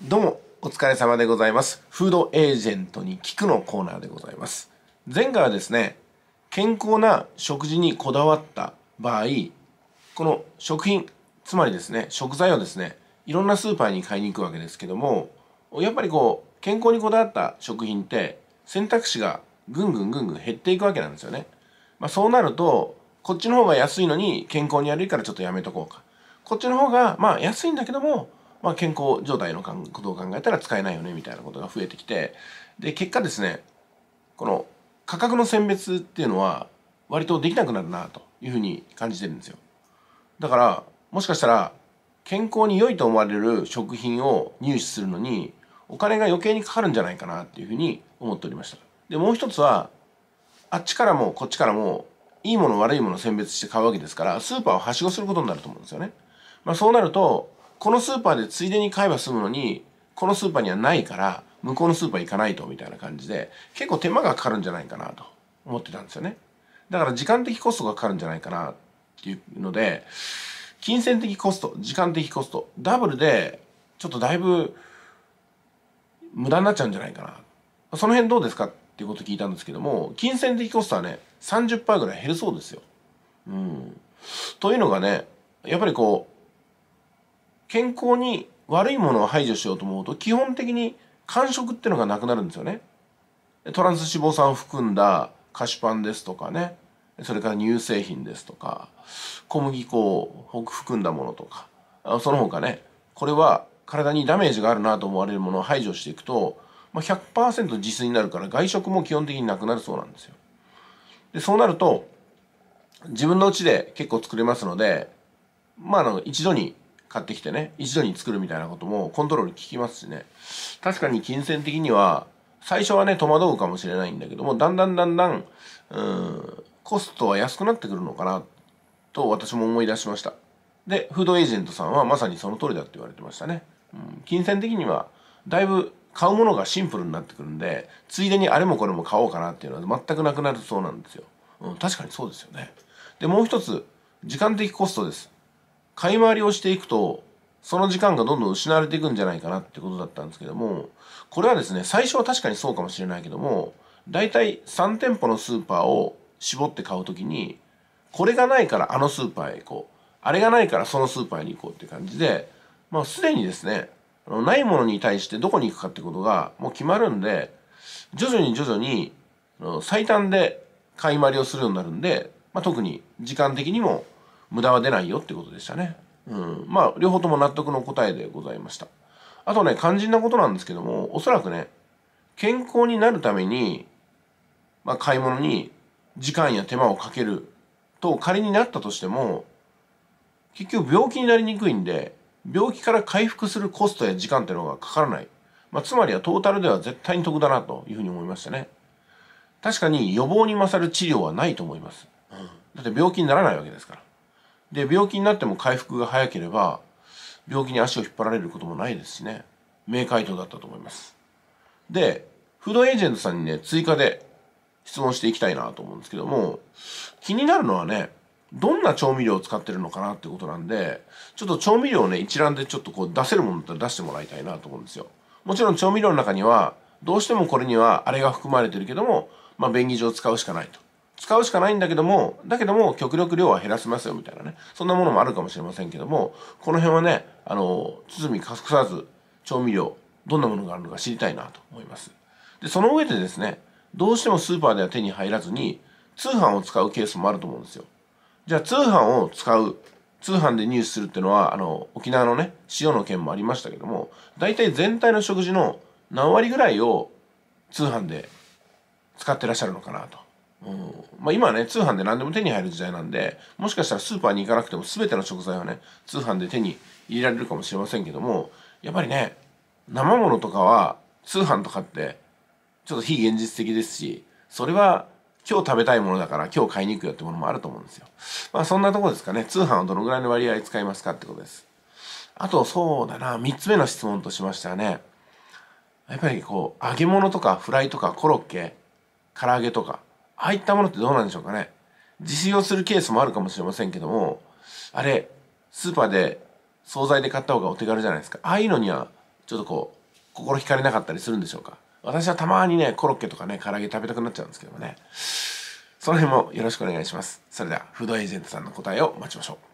どうもお疲れ様でございますフードエージェントに聞くのコーナーでございます前回はですね健康な食事にこだわった場合この食品つまりですね食材をですねいろんなスーパーに買いに行くわけですけどもやっぱりこう健康にこだわった食品って選択肢がぐんぐんぐんぐん減っていくわけなんですよね、まあ、そうなるとこっちの方が安いのに健康に悪いからちょっとやめとこうかこっちの方がまあ安いんだけどもまあ、健康状態のことを考えたら使えないよねみたいなことが増えてきてで結果ですねこの価格の選別っていうのは割とできなくなるなというふうに感じてるんですよだからもしかしたら健康に良いと思われる食品を入手するのにお金が余計にかかるんじゃないかなっていうふうに思っておりましたでもう一つはあっちからもこっちからもいいもの悪いもの選別して買うわけですからスーパーをはしごすることになると思うんですよね、まあ、そうなるとこのスーパーでついでに買えば済むのにこのスーパーにはないから向こうのスーパー行かないとみたいな感じで結構手間がかかるんじゃないかなと思ってたんですよねだから時間的コストがかかるんじゃないかなっていうので金銭的コスト時間的コストダブルでちょっとだいぶ無駄になっちゃうんじゃないかなその辺どうですかっていうこと聞いたんですけども金銭的コストはね30%ぐらい減るそうですよ。うん、というのがねやっぱりこう健康に悪いものを排除しようと思うと基本的に間食ってのがなくなるんですよね。トランス脂肪酸を含んだ菓子パンですとかねそれから乳製品ですとか小麦粉を含んだものとかその他ねこれは体にダメージがあるなと思われるものを排除していくと、まあ、100%自炊になるから外食も基本的になくなるそうなんですよ。でそうなると自分の家で結構作れますのでまああの一度に買ってきてね一度に作るみたいなこともコントロール効きますしね確かに金銭的には最初はね戸惑うかもしれないんだけどもだんだんだんだんうんコストは安くなってくるのかなと私も思い出しましたでフードエージェントさんはまさにその通りだって言われてましたね、うん、金銭的にはだいぶ買うものがシンプルになってくるんでついでにあれもこれも買おうかなっていうのは全くなくなるそうなんですよ、うん、確かにそうですよねでもう一つ時間的コストです買い回りをしていくと、その時間がどんどん失われていくんじゃないかなってことだったんですけども、これはですね、最初は確かにそうかもしれないけども、大体3店舗のスーパーを絞って買うときに、これがないからあのスーパーへ行こう。あれがないからそのスーパーに行こうって感じで、まあすでにですね、ないものに対してどこに行くかってことがもう決まるんで、徐々に徐々に最短で買い回りをするようになるんで、まあ、特に時間的にも無駄は出ないよってことでしたね。うん、まあ両方とも納得の答えでございました。あとね肝心なことなんですけどもおそらくね健康になるために、まあ、買い物に時間や手間をかけると仮になったとしても結局病気になりにくいんで病気から回復するコストや時間っていうのがかからない、まあ、つまりはトータルでは絶対に得だなというふうに思いましたね確かに予防に勝る治療はないと思います、だって病気にならないわけですからで病気になっても回復が早ければ病気に足を引っ張られることもないですしね名回答だったと思いますでフードエージェントさんにね追加で質問していきたいなと思うんですけども気になるのはねどんな調味料を使ってるのかなってことなんでちょっと調味料をね一覧でちょっとこう出せるものだったら出してもらいたいなと思うんですよもちろん調味料の中にはどうしてもこれにはあれが含まれてるけどもまあ便宜上使うしかないと使うしかないんだけども、だけども極力量は減らせますよみたいなね。そんなものもあるかもしれませんけども、この辺はね、あの、包み隠さず調味料、どんなものがあるのか知りたいなと思います。で、その上でですね、どうしてもスーパーでは手に入らずに、通販を使うケースもあると思うんですよ。じゃあ通販を使う、通販で入手するっていうのは、あの、沖縄のね、塩の件もありましたけども、大体全体の食事の何割ぐらいを通販で使ってらっしゃるのかなと。うんまあ、今はね通販で何でも手に入る時代なんでもしかしたらスーパーに行かなくても全ての食材はね通販で手に入れられるかもしれませんけどもやっぱりね生ものとかは通販とかってちょっと非現実的ですしそれは今日食べたいものだから今日買いに行くよってものもあると思うんですよ。まあそんなとこですかね。通販はどのぐらいの割合使いますかってことです。あとそうだな、3つ目の質問としましてはね、やっぱりこう揚げ物とかフライとかコロッケ、唐揚げとかああいったものってどうなんでしょうかね。自信をするケースもあるかもしれませんけども、あれ、スーパーで惣菜で買った方がお手軽じゃないですか。ああいうのには、ちょっとこう、心惹かれなかったりするんでしょうか。私はたまにね、コロッケとかね、唐揚げ食べたくなっちゃうんですけどもね。その辺もよろしくお願いします。それでは、フードエージェントさんの答えを待ちましょう。